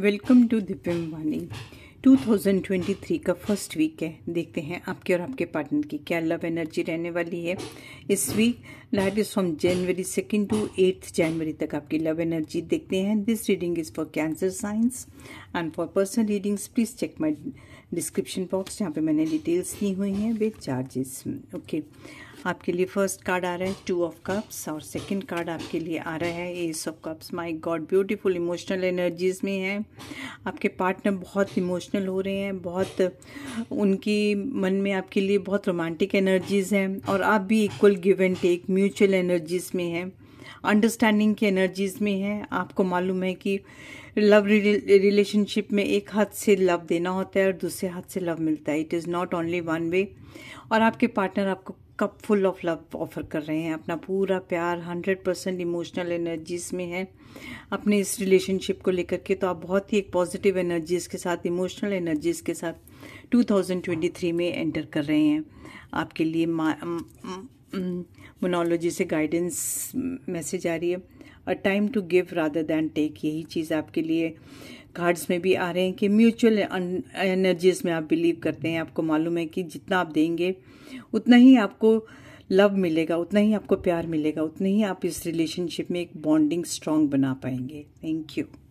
Welcome to दिव्यम वानी 2023 का first week है देखते हैं आपके और आपके पार्टनर की क्या लव एनर्जी रहने वाली है इस week light is from January second to eighth January तक आपकी लव एनर्जी देखते हैं this reading is for Cancer signs and for personal readings please check my description box जहाँ पे मैंने डिटेल्स दी हुई हैं विद चार्जेस ओके okay. आपके लिए फर्स्ट कार्ड आ रहा है टू ऑफ कप्स और सेकंड कार्ड आपके लिए आ रहा है ace of cups my god beautiful emotional energies में है आपके पार्टनर बहुत इमोशनल हो रहे हैं बहुत उनकी मन में आपके लिए बहुत रोमांटिक एनर्जीज हैं और आप भी equal give and take mutual energies में हैं अंडरस्टैंडिंग की एनर्जीज में है आपको मालूम है कि लव रिलेशनशिप में एक हाथ से लव देना होता है और दूसरे हाथ से लव मिलता है it is not only one way और आपके पार्टनर आपको cup full of love offer कर रहे हैं अपना पूरा प्यार हंड्रेड परसेंट इमोशनल एनर्जीज में है अपने इस रिलेशनशिप को लेकर के तो आप बहुत ही एक पॉजिटिव एनर्जीज के साथ इमोशनल एनर्जीज के साथ 2023 में एंटर कर रहे हैं आपके लिए मोनोलॉजी से गाइडेंस मैसेज आ रही है a time to give rather than take यही चीज़ आपके लिए कार्ड्स में भी आ रहे हैं कि म्यूचुअल एनर्जीज में आप बिलीव करते हैं आपको मालूम है कि जितना आप देंगे उतना ही आपको लव मिलेगा उतना ही आपको प्यार मिलेगा उतना ही आप इस रिलेशनशिप में एक बॉन्डिंग स्ट्रांग बना पाएंगे थैंक यू